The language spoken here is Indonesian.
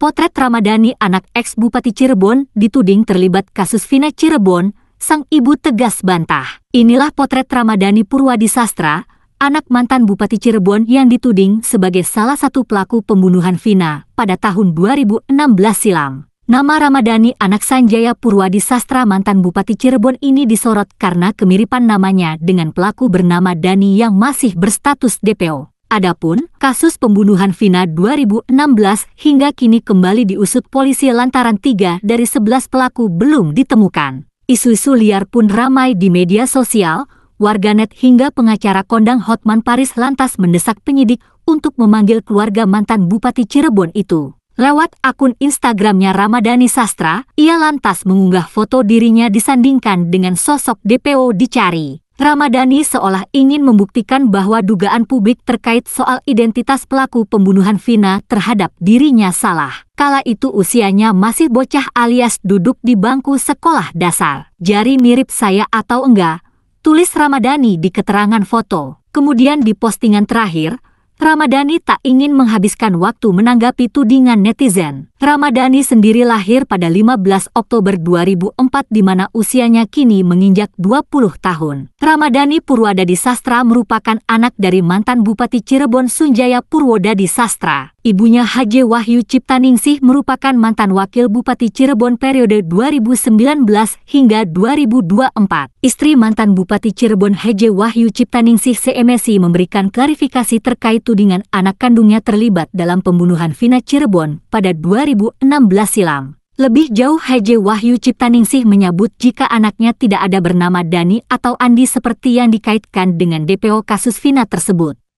potret Ramadhani anak ex-Bupati Cirebon dituding terlibat kasus Vina Cirebon, sang ibu tegas bantah. Inilah potret Ramadhani Purwadi Sastra, anak mantan Bupati Cirebon yang dituding sebagai salah satu pelaku pembunuhan Vina pada tahun 2016 silam. Nama Ramadhani anak Sanjaya Purwadi Sastra mantan Bupati Cirebon ini disorot karena kemiripan namanya dengan pelaku bernama Dani yang masih berstatus DPO. Adapun kasus pembunuhan Vina 2016 hingga kini kembali diusut polisi lantaran tiga dari 11 pelaku belum ditemukan. Isu-isu liar pun ramai di media sosial, warganet hingga pengacara kondang Hotman Paris lantas mendesak penyidik untuk memanggil keluarga mantan Bupati Cirebon itu. Lewat akun Instagramnya Ramadhani Sastra, ia lantas mengunggah foto dirinya disandingkan dengan sosok DPO dicari. Ramadhani seolah ingin membuktikan bahwa dugaan publik terkait soal identitas pelaku pembunuhan Vina terhadap dirinya salah. Kala itu usianya masih bocah alias duduk di bangku sekolah dasar. Jari mirip saya atau enggak, tulis Ramadhani di keterangan foto. Kemudian di postingan terakhir, Ramadhani tak ingin menghabiskan waktu menanggapi tudingan netizen. Ramadhani sendiri lahir pada 15 Oktober 2004 di mana usianya kini menginjak 20 tahun. Ramadhani Purwodadi Sastra merupakan anak dari mantan Bupati Cirebon Sunjaya Purwodadi Sastra. Ibunya Haji Wahyu Ciptaningsih merupakan mantan wakil Bupati Cirebon periode 2019 hingga 2024. Istri mantan Bupati Cirebon Haji Wahyu Ciptaningsih CMSI memberikan klarifikasi terkait tudingan anak kandungnya terlibat dalam pembunuhan Vina Cirebon pada 2019. 2016 silam. Lebih jauh Hj Wahyu Ciptaningsih menyebut jika anaknya tidak ada bernama Dani atau Andi seperti yang dikaitkan dengan DPO kasus Vina tersebut.